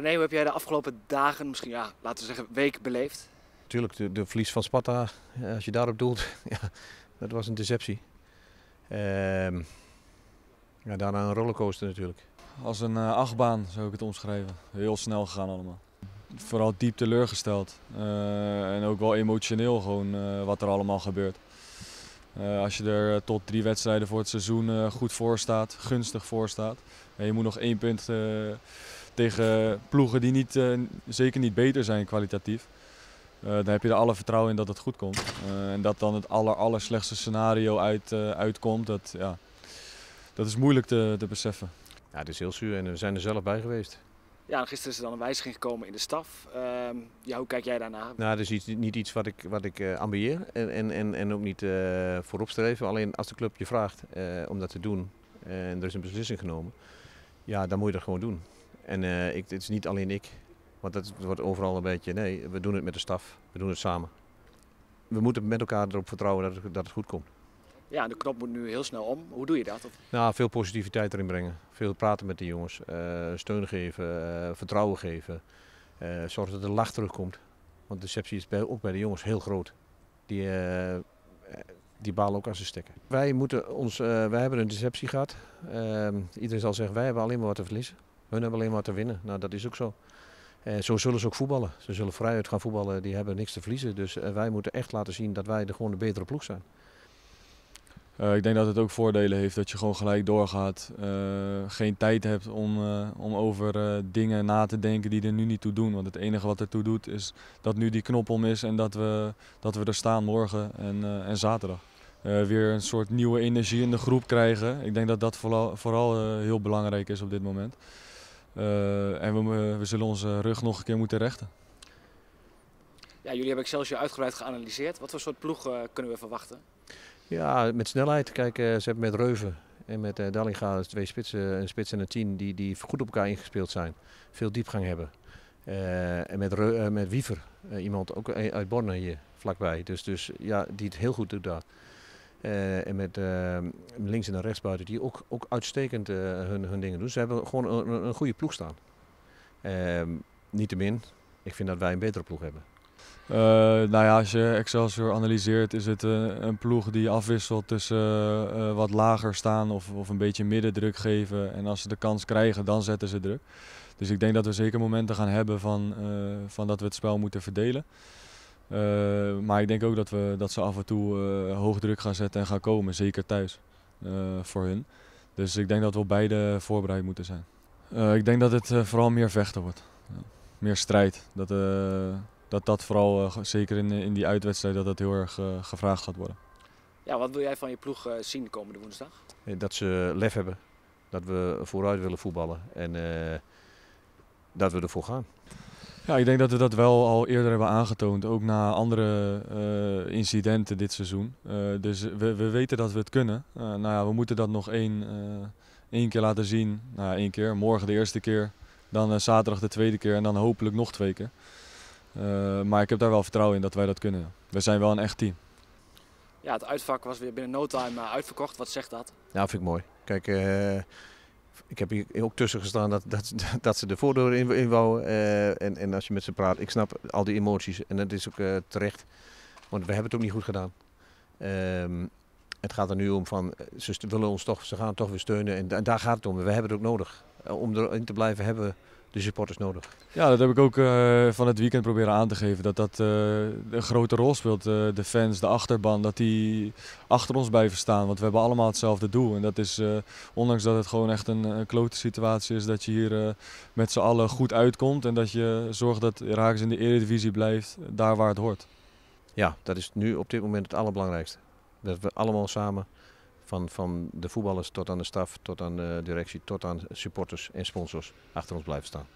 René, hoe heb jij de afgelopen dagen, misschien ja, laten we zeggen week beleefd? Tuurlijk, de, de verlies van Sparta, als je daarop doelt, ja, dat was een deceptie. Ehm, ja, daarna een rollercoaster natuurlijk. Als een eh, achtbaan zou ik het omschrijven. Heel snel gegaan allemaal. Vooral diep teleurgesteld. Eh, en ook wel emotioneel gewoon eh, wat er allemaal gebeurt. als je er tot drie wedstrijden voor het seizoen goed voor staat, gunstig voor staat. En je moet nog één punt tegen ploegen die niet, eh, zeker niet beter zijn kwalitatief. Eh, dan heb je er alle vertrouwen in dat het goed komt. Eh, en dat dan het aller, aller slechtste scenario uit, uitkomt, dat, ja, dat is moeilijk te, te beseffen. Ja, het is heel zuur en we zijn er zelf bij geweest. Ja, gisteren is er dan een wijziging gekomen in de staf. Ehm, ja, hoe kijk jij daarna? Nou, dat is iets, niet iets wat ik, wat ik ambieer en, en, en ook niet voorop streven. Alleen als de club je vraagt om dat te doen en er is een beslissing genomen, ja, dan moet je dat gewoon doen. En uh, ik, het is niet alleen ik, want dat wordt overal een beetje, nee, we doen het met de staf, we doen het samen. We moeten met elkaar erop vertrouwen dat het, dat goed komt. Ja, de knop moet nu heel snel om. Hoe doe je dat? Nou, veel positiviteit erin brengen. Veel praten met de jongens. Eh, steun geven, eh, vertrouwen geven. Uh, zorg dat de lach terugkomt. Want de deceptie is ook bij de jongens heel groot. Die, die balen ook als ze stekken. Wij, moeten ons, wij hebben een deceptie gehad. Ehm, iedereen zal zeggen, wij hebben alleen maar wat te verliezen. Hun hebben alleen maar te winnen. Nou, dat is ook zo. En eh, zo zullen ze ook voetballen. Ze zullen vrijuit gaan voetballen. Die hebben niks te verliezen. Dus eh, wij moeten echt laten zien dat wij de, gewoon de betere ploeg zijn. Eh, ik denk dat het ook voordelen heeft dat je gewoon gelijk doorgaat. geen tijd hebt om, om over dingen na te denken die er nu niet toe doen. Want het enige wat er toe doet is dat nu die knop om is en dat we, dat we er staan morgen en, en zaterdag. weer een soort nieuwe energie in de groep krijgen. Ik denk dat dat vooral, vooral heel belangrijk is op dit moment. Eh, en we, zullen onze rug nog een keer moeten rechten. Ja, jullie hebben Excelsior uitgebreid geanalyseerd. Wat voor soort ploeg eh, kunnen we verwachten? Ja, met snelheid. Kijk, eh, ze hebben met Reuven en met Dallinga twee spitsen, een spits en een tien, die, die goed op elkaar ingespeeld zijn. Veel diepgang hebben. Uh, en met, met Wiever, iemand ook uit Borne hier vlakbij. Dus, dus ja, die het heel goed doet daar. Eh, en met ehm, links en rechts buiten die ook, ook uitstekend eh, hun, hun dingen doen. Ze hebben gewoon een, een goede ploeg staan. Ehm, niet te min, ik vind dat wij een betere ploeg hebben. Uh, nou ja, als je Excelsior analyseert, is het een, ploeg die afwisselt tussen wat lager staan of, of een beetje midden druk geven. En als ze de kans krijgen, dan zetten ze druk. Dus ik denk dat we zeker momenten gaan hebben van, van dat we het spel moeten verdelen. Eh, maar ik denk ook dat, we, dat ze af en toe eh, hoog druk gaan zetten en gaan komen, zeker thuis eh, voor hun. Dus ik denk dat we beide voorbereid moeten zijn. ik denk dat het vooral meer vechten wordt. Meer strijd. Dat, dat dat vooral, zeker in, in die uitwedstrijd, dat dat heel erg gevraagd gaat worden. Ja, wat wil jij van je ploeg zien komende woensdag? Dat ze lef hebben. Dat we vooruit willen voetballen. En dat we ervoor gaan. Ja, ik denk dat we dat wel al eerder hebben aangetoond, ook na andere eh, incidenten dit seizoen. Eh, dus we, we weten dat we het kunnen. Eh, nou ja, we moeten dat nog één, één keer laten zien. Nou ja, één keer. Morgen de eerste keer, dan zaterdag de tweede keer en dan hopelijk nog twee keer. maar ik heb daar wel vertrouwen in dat wij dat kunnen. We zijn wel een echt team. Ja, het uitvak was weer binnen no time uitverkocht. Wat zegt dat? Ja, vind ik mooi. Kijk ik heb hier ook tussen gestaan dat, dat, dat ze de voordeur in, wou. Eh, en, en als je met ze praat, ik snap al die emoties. En dat is ook eh, terecht, want we hebben het ook niet goed gedaan. Ehm, het gaat er nu om van, eh, ze willen ons toch, ze gaan toch weer steunen. En, en daar gaat het om. We hebben het ook nodig. om erin te blijven hebben de supporters nodig. Ja, dat heb ik ook eh, van het weekend proberen aan te geven. Dat dat eh, een grote rol speelt. Eh, de fans, de achterban, dat die achter ons blijven staan. Want we hebben allemaal hetzelfde doel. En dat is, ondanks dat het gewoon echt een, een klote situatie is, dat je hier met z'n allen goed uitkomt. En dat je zorgt dat Raakjes in de Eredivisie blijft, daar waar het hoort. Ja, dat is nu op dit moment het allerbelangrijkste. Dat we allemaal samen van, van de voetballers tot aan de staf, tot aan de directie, tot aan supporters en sponsors achter ons blijven staan.